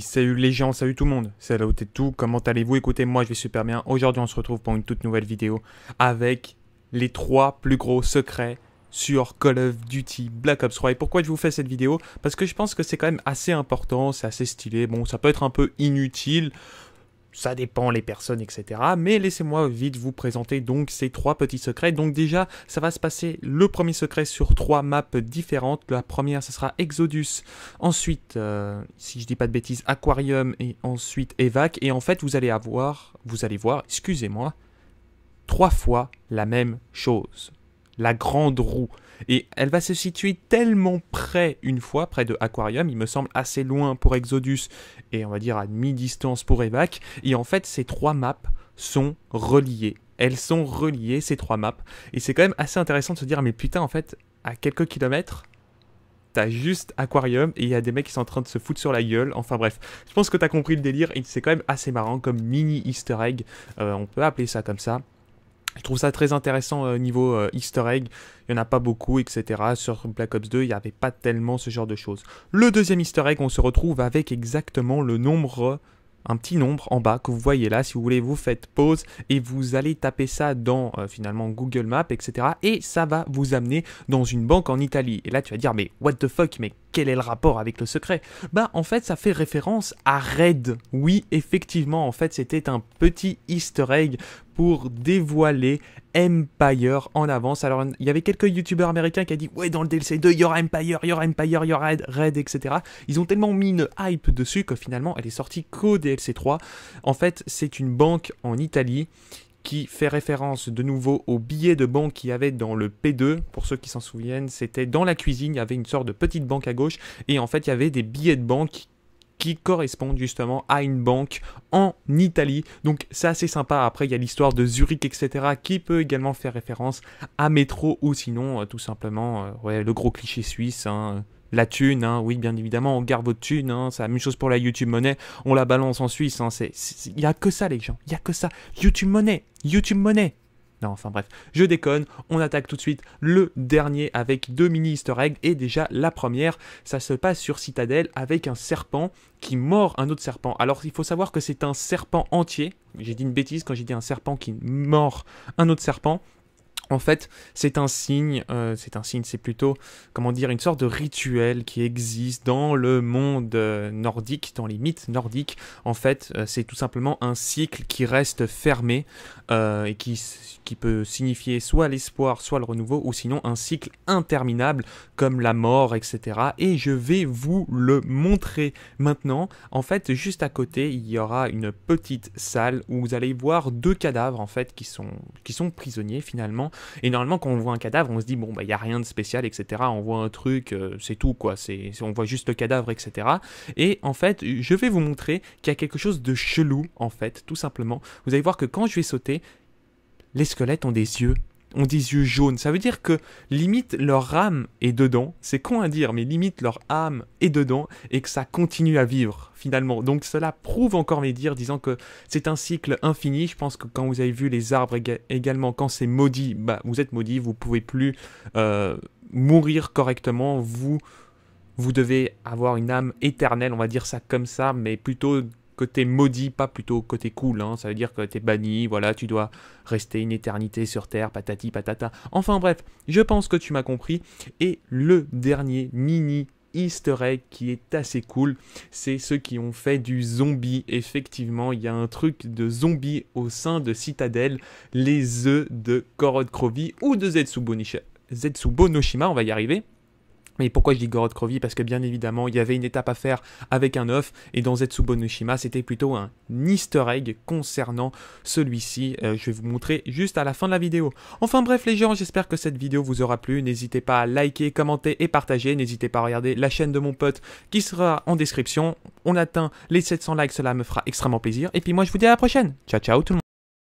salut les gens, salut tout le monde, c'est la et tout, comment allez-vous Écoutez, moi je vais super bien, aujourd'hui on se retrouve pour une toute nouvelle vidéo avec les trois plus gros secrets sur Call of Duty Black Ops 3. Et pourquoi je vous fais cette vidéo Parce que je pense que c'est quand même assez important, c'est assez stylé, bon ça peut être un peu inutile, ça dépend les personnes, etc. Mais laissez-moi vite vous présenter donc ces trois petits secrets. Donc déjà, ça va se passer le premier secret sur trois maps différentes. La première, ce sera Exodus, ensuite, euh, si je dis pas de bêtises, Aquarium et ensuite Evac. Et en fait, vous allez avoir, vous allez voir, excusez-moi, trois fois la même chose. La grande roue. Et elle va se situer tellement près une fois, près de Aquarium, il me semble assez loin pour Exodus et on va dire à mi-distance pour Evac. Et en fait, ces trois maps sont reliées. Elles sont reliées, ces trois maps. Et c'est quand même assez intéressant de se dire, mais putain, en fait, à quelques kilomètres, t'as juste aquarium et il y a des mecs qui sont en train de se foutre sur la gueule. Enfin bref, je pense que t'as compris le délire et c'est quand même assez marrant comme mini easter egg. Euh, on peut appeler ça comme ça. Je trouve ça très intéressant au euh, niveau euh, easter egg, il n'y en a pas beaucoup, etc. Sur Black Ops 2, il n'y avait pas tellement ce genre de choses. Le deuxième easter egg, on se retrouve avec exactement le nombre, un petit nombre en bas que vous voyez là. Si vous voulez, vous faites pause et vous allez taper ça dans euh, finalement Google Maps, etc. Et ça va vous amener dans une banque en Italie. Et là, tu vas dire, mais what the fuck, mais quel est le rapport avec le secret Bah en fait ça fait référence à Red. Oui effectivement en fait c'était un petit easter egg pour dévoiler Empire en avance. Alors, il y avait quelques youtubeurs américains qui a dit Ouais, dans le DLC 2, il y aura Empire, il y aura Empire, il y aura Red, etc. Ils ont tellement mis une hype dessus que finalement, elle est sortie qu'au DLC 3. En fait, c'est une banque en Italie qui fait référence de nouveau aux billets de banque qu'il y avait dans le P2. Pour ceux qui s'en souviennent, c'était dans la cuisine, il y avait une sorte de petite banque à gauche, et en fait, il y avait des billets de banque qui correspondent justement à une banque en Italie. Donc c'est assez sympa. Après, il y a l'histoire de Zurich, etc., qui peut également faire référence à métro ou sinon, euh, tout simplement, euh, ouais, le gros cliché suisse. Hein, euh, la thune, hein. oui, bien évidemment, on garde votre thune, hein. c'est la même chose pour la YouTube Money, on la balance en Suisse, il n'y a que ça les gens, il n'y a que ça. YouTube Money, YouTube Money, non, enfin bref, je déconne, on attaque tout de suite le dernier avec deux mini easter eggs et déjà la première, ça se passe sur Citadel avec un serpent qui mord un autre serpent. Alors il faut savoir que c'est un serpent entier, j'ai dit une bêtise quand j'ai dit un serpent qui mord un autre serpent, en fait, c'est un signe, euh, c'est un signe, c'est plutôt, comment dire, une sorte de rituel qui existe dans le monde euh, nordique, dans les mythes nordiques. En fait, euh, c'est tout simplement un cycle qui reste fermé et qui, qui peut signifier soit l'espoir, soit le renouveau, ou sinon un cycle interminable comme la mort, etc. Et je vais vous le montrer maintenant. En fait, juste à côté, il y aura une petite salle où vous allez voir deux cadavres, en fait, qui sont, qui sont prisonniers finalement et normalement, quand on voit un cadavre, on se dit, bon, bah, il n'y a rien de spécial, etc. On voit un truc, euh, c'est tout, quoi. C'est, on voit juste le cadavre, etc. Et en fait, je vais vous montrer qu'il y a quelque chose de chelou, en fait, tout simplement. Vous allez voir que quand je vais sauter, les squelettes ont des yeux on dit yeux jaunes. Ça veut dire que limite leur âme est dedans. C'est con à dire, mais limite leur âme est dedans et que ça continue à vivre finalement. Donc cela prouve encore mes dires, disant que c'est un cycle infini. Je pense que quand vous avez vu les arbres également, quand c'est maudit, bah vous êtes maudit, vous pouvez plus euh, mourir correctement. Vous vous devez avoir une âme éternelle, on va dire ça comme ça, mais plutôt côté maudit, pas plutôt côté cool. Hein. Ça veut dire que t'es banni, voilà, tu dois rester une éternité sur Terre, patati patata. Enfin bref, je pense que tu m'as compris. Et le dernier mini easter egg qui est assez cool, c'est ceux qui ont fait du zombie. Effectivement, il y a un truc de zombie au sein de Citadel, les œufs de Korod Krovi ou de Zetsubo Noshima, on va y arriver. Mais pourquoi je dis Gorod Krovi Parce que bien évidemment, il y avait une étape à faire avec un œuf, et dans Zetsubo Bonushima, c'était plutôt un easter egg concernant celui-ci. Euh, je vais vous montrer juste à la fin de la vidéo. Enfin bref les gens, j'espère que cette vidéo vous aura plu. N'hésitez pas à liker, commenter et partager. N'hésitez pas à regarder la chaîne de mon pote qui sera en description. On atteint les 700 likes, cela me fera extrêmement plaisir. Et puis moi je vous dis à la prochaine. Ciao ciao tout le monde.